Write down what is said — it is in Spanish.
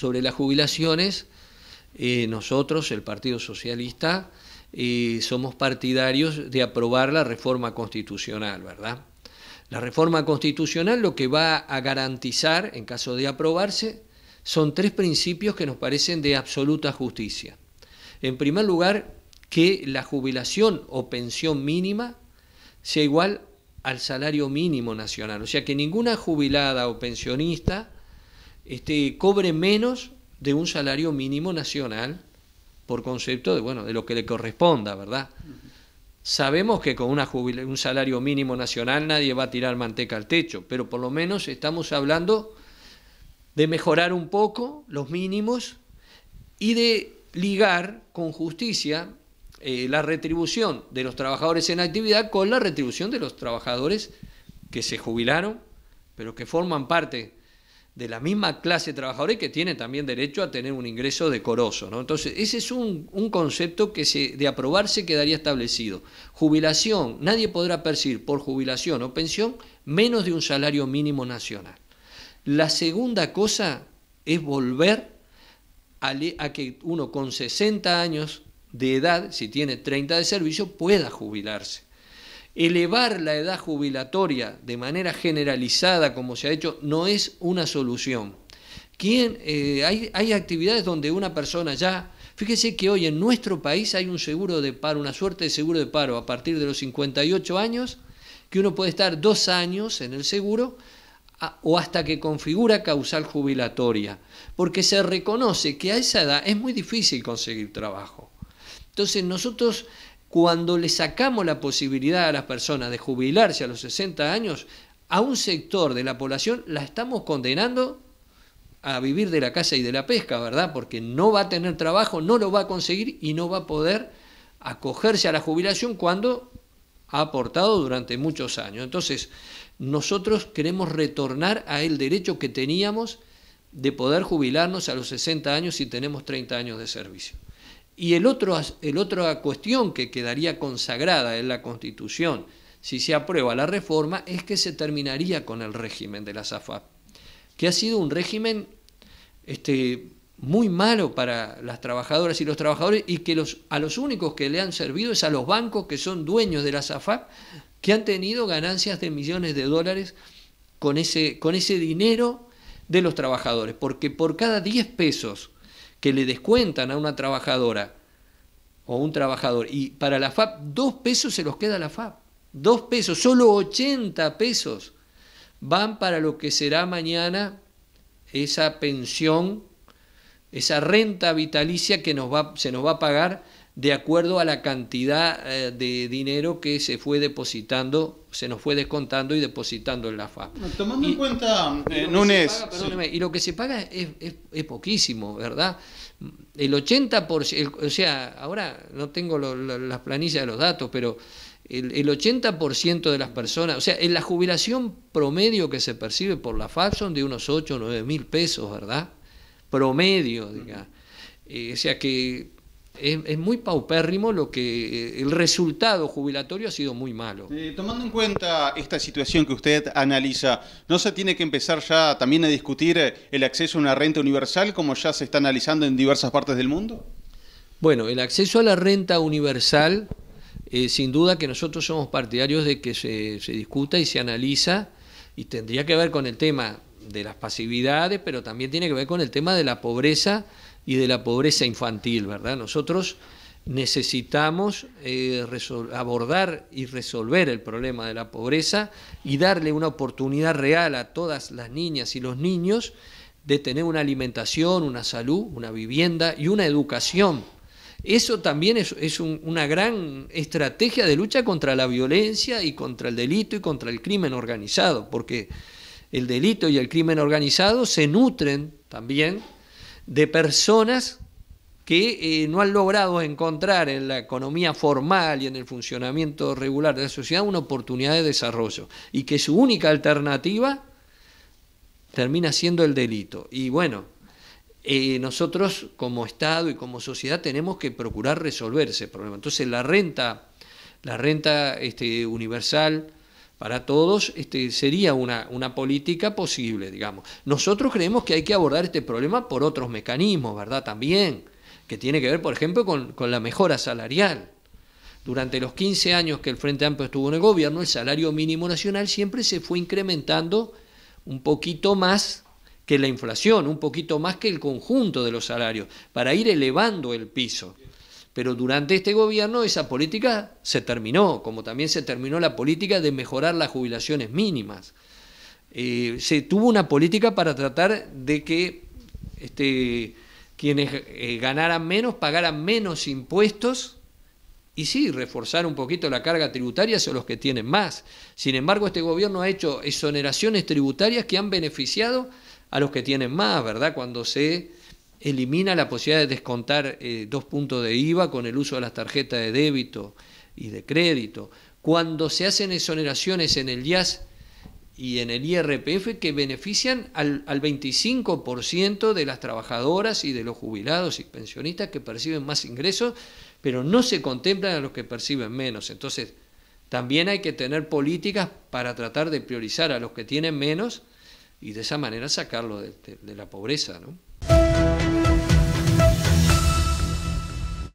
sobre las jubilaciones, eh, nosotros, el Partido Socialista, eh, somos partidarios de aprobar la reforma constitucional, ¿verdad? La reforma constitucional lo que va a garantizar, en caso de aprobarse, son tres principios que nos parecen de absoluta justicia. En primer lugar, que la jubilación o pensión mínima sea igual al salario mínimo nacional, o sea que ninguna jubilada o pensionista este, cobre menos de un salario mínimo nacional por concepto de, bueno, de lo que le corresponda, ¿verdad? Sabemos que con una un salario mínimo nacional nadie va a tirar manteca al techo, pero por lo menos estamos hablando de mejorar un poco los mínimos y de ligar con justicia eh, la retribución de los trabajadores en actividad con la retribución de los trabajadores que se jubilaron, pero que forman parte de la misma clase trabajadora y que tiene también derecho a tener un ingreso decoroso. Entonces, ese es un, concepto que de aprobarse quedaría establecido. Jubilación, nadie podrá percibir por jubilación o pensión menos de un salario mínimo nacional. La segunda cosa es volver a, a que uno con 60 años de edad, si tiene 30 de servicio, pueda jubilarse elevar la edad jubilatoria de manera generalizada, como se ha hecho, no es una solución. Eh, hay, actividades donde una persona ya... Fíjese que hoy en nuestro país hay un seguro de paro, una suerte de seguro de paro a partir de los 58 años, que uno puede estar dos años en el seguro o hasta que configura causal jubilatoria, porque se reconoce que a esa edad es muy difícil conseguir trabajo. Entonces nosotros cuando le sacamos la posibilidad a las personas de jubilarse a los 60 años, a un sector de la población la estamos condenando a vivir de la casa y de la pesca, ¿verdad? Porque no va a tener trabajo, no lo va a conseguir y no va a poder acogerse a la jubilación cuando ha aportado durante muchos años. Entonces, nosotros queremos retornar a el derecho que teníamos de poder jubilarnos a los 60 años si tenemos 30 años de servicio. Y el otro, el otra cuestión que quedaría consagrada en la Constitución, si se aprueba la reforma, es que se terminaría con el régimen de la SAFAP, que ha sido un régimen este, muy malo para las trabajadoras y los trabajadores y que los, a los únicos que le han servido es a los bancos que son dueños de la SAFAP, que han tenido ganancias de millones de dólares con ese, con ese dinero de los trabajadores, porque por cada 10 pesos que le descuentan a una trabajadora o un trabajador. Y para la FAP, dos pesos se los queda la FAP. Dos pesos, solo 80 pesos van para lo que será mañana esa pensión, esa renta vitalicia que nos va, se nos va a pagar de acuerdo a la cantidad eh, de dinero que se fue depositando, se nos fue descontando y depositando en la FAP. Tomando en cuenta, y eh, Nunes. Y lo que se paga es, poquísimo, ¿verdad? El 80%, o sea, ahora no tengo las planillas de los datos, pero el, 80% de las personas, o sea, en la jubilación promedio que se percibe por la FAP son de unos 8 o 9 mil pesos, ¿verdad? Promedio, diga. Eh, o sea que es, muy paupérrimo lo que eh, el resultado jubilatorio ha sido muy malo. tomando en cuenta esta situación que usted analiza, ¿no se tiene que empezar ya también a discutir eh, el acceso a una renta universal como ya se está analizando en diversas partes del mundo? Bueno, el acceso a la renta universal, eh, sin duda que nosotros somos partidarios de que se, se discuta y se analiza y tendría que ver con el tema de las pasividades, pero también tiene que ver con el tema de la pobreza y de la pobreza infantil, ¿verdad? Nosotros necesitamos eh, abordar y resolver el problema de la pobreza y darle una oportunidad real a todas las niñas y los niños de tener una alimentación, una salud, una vivienda y una educación. Eso también es, una gran estrategia de lucha contra la violencia y contra el delito y contra el crimen organizado, porque el delito y el crimen organizado se nutren también de personas que eh, no han logrado encontrar en la economía formal y en el funcionamiento regular de la sociedad una oportunidad de desarrollo y que su única alternativa termina siendo el delito. Y bueno, eh, nosotros como Estado y como sociedad tenemos que procurar resolver ese problema. Entonces la renta, la renta este, universal para todos este, sería una, una, política posible, digamos. Nosotros creemos que hay que abordar este problema por otros mecanismos, ¿verdad? También, que tiene que ver, por ejemplo, con, con la mejora salarial. Durante los 15 años que el Frente Amplio estuvo en el gobierno, el salario mínimo nacional siempre se fue incrementando un poquito más que la inflación, un poquito más que el conjunto de los salarios, para ir elevando el piso. Pero durante este gobierno esa política se terminó, como también se terminó la política de mejorar las jubilaciones mínimas. Eh, se tuvo una política para tratar de que este, quienes eh, ganaran menos pagaran menos impuestos y sí, reforzar un poquito la carga tributaria hacia los que tienen más. Sin embargo, este gobierno ha hecho exoneraciones tributarias que han beneficiado a los que tienen más, ¿verdad? Cuando se elimina la posibilidad de descontar eh, dos puntos de IVA con el uso de las tarjetas de débito y de crédito. Cuando se hacen exoneraciones en el IAS y en el IRPF que benefician al, al 25% de las trabajadoras y de los jubilados y pensionistas que perciben más ingresos, pero no se contemplan a los que perciben menos. Entonces, también hay que tener políticas para tratar de priorizar a los que tienen menos y de esa manera sacarlo de, de la pobreza, ¿no?